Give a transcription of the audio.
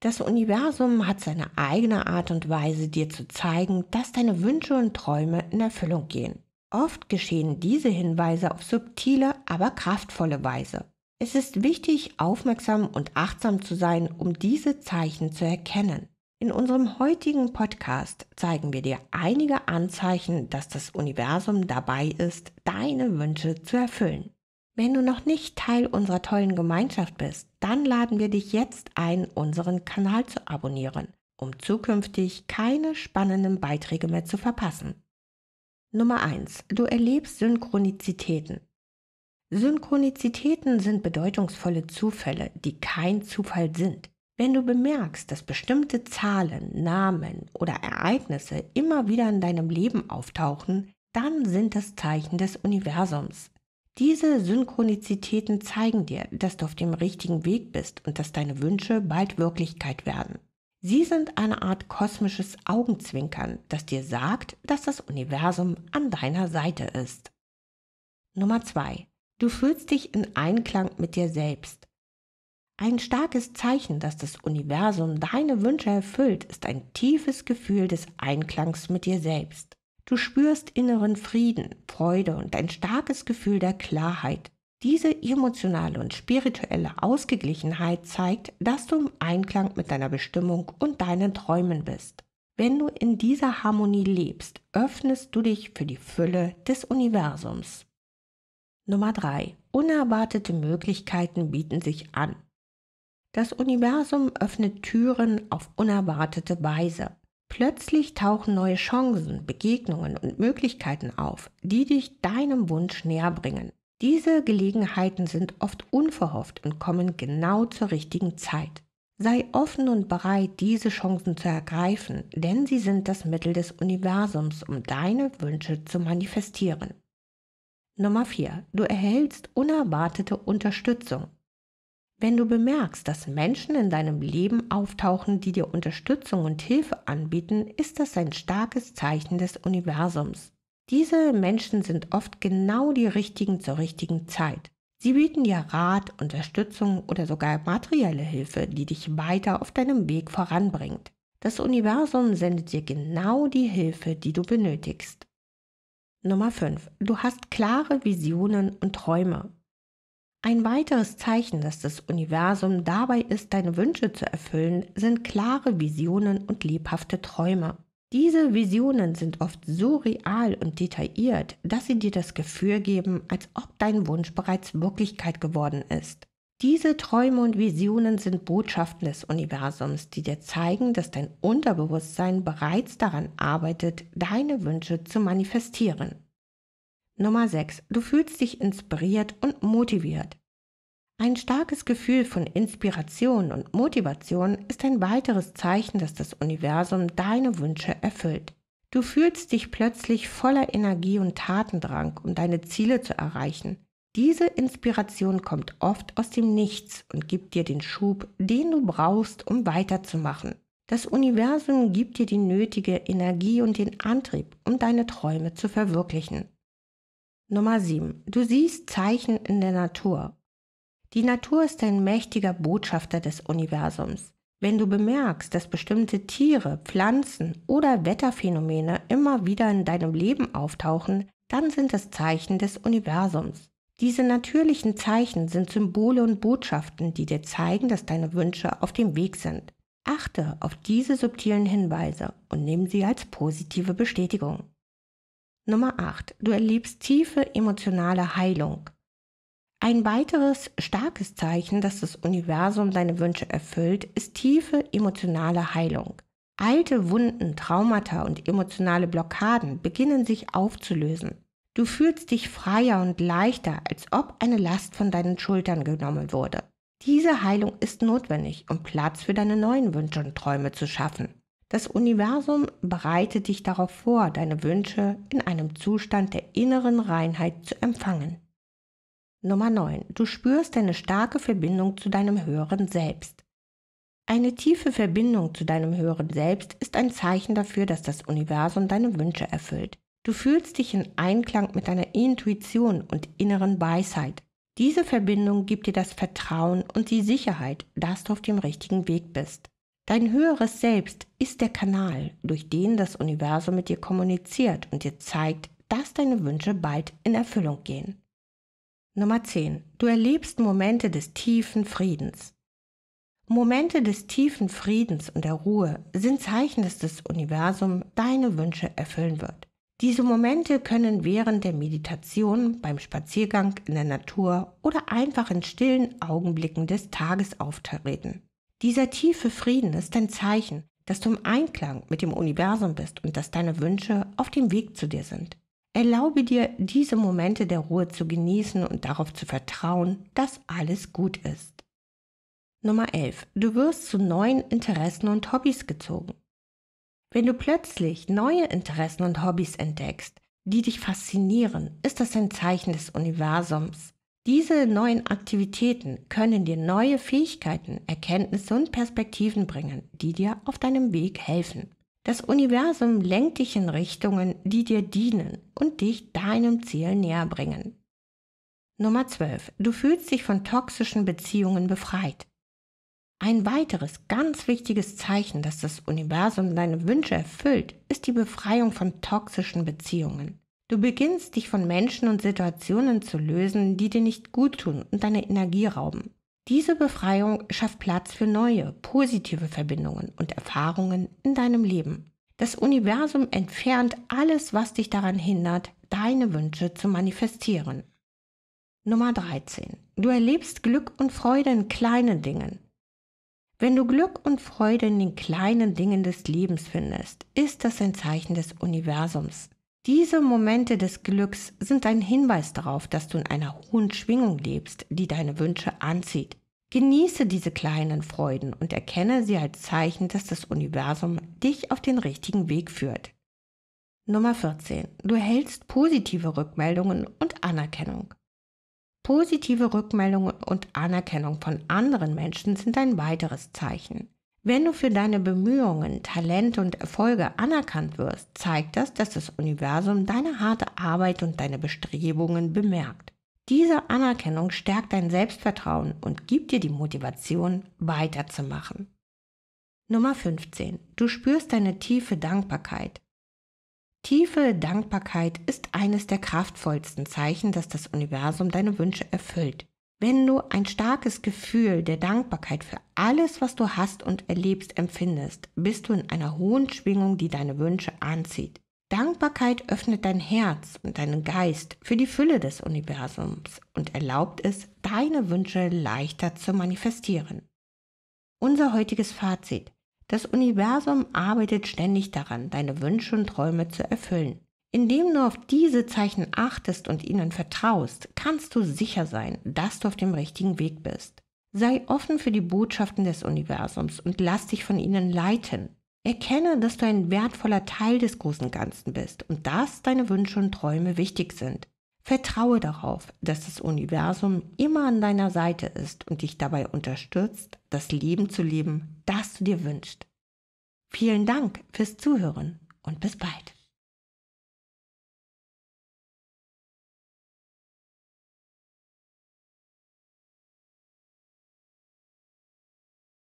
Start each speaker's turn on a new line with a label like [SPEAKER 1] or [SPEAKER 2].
[SPEAKER 1] Das Universum hat seine eigene Art und Weise, dir zu zeigen, dass deine Wünsche und Träume in Erfüllung gehen. Oft geschehen diese Hinweise auf subtile, aber kraftvolle Weise. Es ist wichtig, aufmerksam und achtsam zu sein, um diese Zeichen zu erkennen. In unserem heutigen Podcast zeigen wir dir einige Anzeichen, dass das Universum dabei ist, deine Wünsche zu erfüllen. Wenn du noch nicht Teil unserer tollen Gemeinschaft bist, dann laden wir dich jetzt ein, unseren Kanal zu abonnieren, um zukünftig keine spannenden Beiträge mehr zu verpassen. Nummer 1. Du erlebst Synchronizitäten. Synchronizitäten sind bedeutungsvolle Zufälle, die kein Zufall sind. Wenn du bemerkst, dass bestimmte Zahlen, Namen oder Ereignisse immer wieder in deinem Leben auftauchen, dann sind es Zeichen des Universums, diese Synchronizitäten zeigen dir, dass du auf dem richtigen Weg bist und dass deine Wünsche bald Wirklichkeit werden. Sie sind eine Art kosmisches Augenzwinkern, das dir sagt, dass das Universum an deiner Seite ist. Nummer zwei: Du fühlst dich in Einklang mit dir selbst. Ein starkes Zeichen, dass das Universum deine Wünsche erfüllt, ist ein tiefes Gefühl des Einklangs mit dir selbst. Du spürst inneren Frieden, Freude und ein starkes Gefühl der Klarheit. Diese emotionale und spirituelle Ausgeglichenheit zeigt, dass du im Einklang mit deiner Bestimmung und deinen Träumen bist. Wenn du in dieser Harmonie lebst, öffnest du dich für die Fülle des Universums. Nummer 3. Unerwartete Möglichkeiten bieten sich an. Das Universum öffnet Türen auf unerwartete Weise. Plötzlich tauchen neue Chancen, Begegnungen und Möglichkeiten auf, die dich deinem Wunsch näher bringen. Diese Gelegenheiten sind oft unverhofft und kommen genau zur richtigen Zeit. Sei offen und bereit, diese Chancen zu ergreifen, denn sie sind das Mittel des Universums, um deine Wünsche zu manifestieren. Nummer 4. Du erhältst unerwartete Unterstützung. Wenn du bemerkst, dass Menschen in deinem Leben auftauchen, die dir Unterstützung und Hilfe anbieten, ist das ein starkes Zeichen des Universums. Diese Menschen sind oft genau die richtigen zur richtigen Zeit. Sie bieten dir Rat, Unterstützung oder sogar materielle Hilfe, die dich weiter auf deinem Weg voranbringt. Das Universum sendet dir genau die Hilfe, die du benötigst. Nummer 5. Du hast klare Visionen und Träume. Ein weiteres Zeichen, dass das Universum dabei ist, deine Wünsche zu erfüllen, sind klare Visionen und lebhafte Träume. Diese Visionen sind oft so real und detailliert, dass sie dir das Gefühl geben, als ob dein Wunsch bereits Wirklichkeit geworden ist. Diese Träume und Visionen sind Botschaften des Universums, die dir zeigen, dass dein Unterbewusstsein bereits daran arbeitet, deine Wünsche zu manifestieren. Nummer 6. Du fühlst dich inspiriert und motiviert. Ein starkes Gefühl von Inspiration und Motivation ist ein weiteres Zeichen, dass das Universum deine Wünsche erfüllt. Du fühlst dich plötzlich voller Energie und Tatendrang, um deine Ziele zu erreichen. Diese Inspiration kommt oft aus dem Nichts und gibt dir den Schub, den du brauchst, um weiterzumachen. Das Universum gibt dir die nötige Energie und den Antrieb, um deine Träume zu verwirklichen. Nummer 7. Du siehst Zeichen in der Natur. Die Natur ist ein mächtiger Botschafter des Universums. Wenn du bemerkst, dass bestimmte Tiere, Pflanzen oder Wetterphänomene immer wieder in deinem Leben auftauchen, dann sind es Zeichen des Universums. Diese natürlichen Zeichen sind Symbole und Botschaften, die dir zeigen, dass deine Wünsche auf dem Weg sind. Achte auf diese subtilen Hinweise und nimm sie als positive Bestätigung. Nummer 8. Du erlebst tiefe emotionale Heilung. Ein weiteres starkes Zeichen, dass das Universum deine Wünsche erfüllt, ist tiefe emotionale Heilung. Alte Wunden, Traumata und emotionale Blockaden beginnen sich aufzulösen. Du fühlst dich freier und leichter, als ob eine Last von deinen Schultern genommen wurde. Diese Heilung ist notwendig, um Platz für deine neuen Wünsche und Träume zu schaffen. Das Universum bereitet dich darauf vor, deine Wünsche in einem Zustand der inneren Reinheit zu empfangen. Nummer 9. Du spürst eine starke Verbindung zu deinem höheren Selbst. Eine tiefe Verbindung zu deinem höheren Selbst ist ein Zeichen dafür, dass das Universum deine Wünsche erfüllt. Du fühlst dich in Einklang mit deiner Intuition und inneren Weisheit. Diese Verbindung gibt dir das Vertrauen und die Sicherheit, dass du auf dem richtigen Weg bist. Dein höheres Selbst ist der Kanal, durch den das Universum mit dir kommuniziert und dir zeigt, dass deine Wünsche bald in Erfüllung gehen. Nummer 10. Du erlebst Momente des tiefen Friedens. Momente des tiefen Friedens und der Ruhe sind Zeichen, dass das Universum deine Wünsche erfüllen wird. Diese Momente können während der Meditation, beim Spaziergang in der Natur oder einfach in stillen Augenblicken des Tages auftreten. Dieser tiefe Frieden ist ein Zeichen, dass du im Einklang mit dem Universum bist und dass deine Wünsche auf dem Weg zu dir sind. Erlaube dir, diese Momente der Ruhe zu genießen und darauf zu vertrauen, dass alles gut ist. Nummer 11. Du wirst zu neuen Interessen und Hobbys gezogen. Wenn du plötzlich neue Interessen und Hobbys entdeckst, die dich faszinieren, ist das ein Zeichen des Universums, diese neuen Aktivitäten können dir neue Fähigkeiten, Erkenntnisse und Perspektiven bringen, die dir auf deinem Weg helfen. Das Universum lenkt dich in Richtungen, die dir dienen und dich deinem Ziel näher bringen. Nummer 12. Du fühlst dich von toxischen Beziehungen befreit. Ein weiteres ganz wichtiges Zeichen, dass das Universum deine Wünsche erfüllt, ist die Befreiung von toxischen Beziehungen. Du beginnst dich von Menschen und Situationen zu lösen, die dir nicht gut tun und deine Energie rauben. Diese Befreiung schafft Platz für neue, positive Verbindungen und Erfahrungen in deinem Leben. Das Universum entfernt alles, was dich daran hindert, deine Wünsche zu manifestieren. Nummer 13. Du erlebst Glück und Freude in kleinen Dingen. Wenn du Glück und Freude in den kleinen Dingen des Lebens findest, ist das ein Zeichen des Universums. Diese Momente des Glücks sind ein Hinweis darauf, dass du in einer hohen Schwingung lebst, die deine Wünsche anzieht. Genieße diese kleinen Freuden und erkenne sie als Zeichen, dass das Universum dich auf den richtigen Weg führt. Nummer 14. Du erhältst positive Rückmeldungen und Anerkennung. Positive Rückmeldungen und Anerkennung von anderen Menschen sind ein weiteres Zeichen. Wenn du für deine Bemühungen, Talente und Erfolge anerkannt wirst, zeigt das, dass das Universum deine harte Arbeit und deine Bestrebungen bemerkt. Diese Anerkennung stärkt dein Selbstvertrauen und gibt dir die Motivation, weiterzumachen. Nummer 15. Du spürst deine tiefe Dankbarkeit. Tiefe Dankbarkeit ist eines der kraftvollsten Zeichen, dass das Universum deine Wünsche erfüllt wenn du ein starkes Gefühl der Dankbarkeit für alles, was du hast und erlebst, empfindest, bist du in einer hohen Schwingung, die deine Wünsche anzieht. Dankbarkeit öffnet dein Herz und deinen Geist für die Fülle des Universums und erlaubt es, deine Wünsche leichter zu manifestieren. Unser heutiges Fazit. Das Universum arbeitet ständig daran, deine Wünsche und Träume zu erfüllen. Indem du auf diese Zeichen achtest und ihnen vertraust, kannst du sicher sein, dass du auf dem richtigen Weg bist. Sei offen für die Botschaften des Universums und lass dich von ihnen leiten. Erkenne, dass du ein wertvoller Teil des großen Ganzen bist und dass deine Wünsche und Träume wichtig sind. Vertraue darauf, dass das Universum immer an deiner Seite ist und dich dabei unterstützt, das Leben zu leben, das du dir wünschst. Vielen Dank fürs Zuhören und bis bald.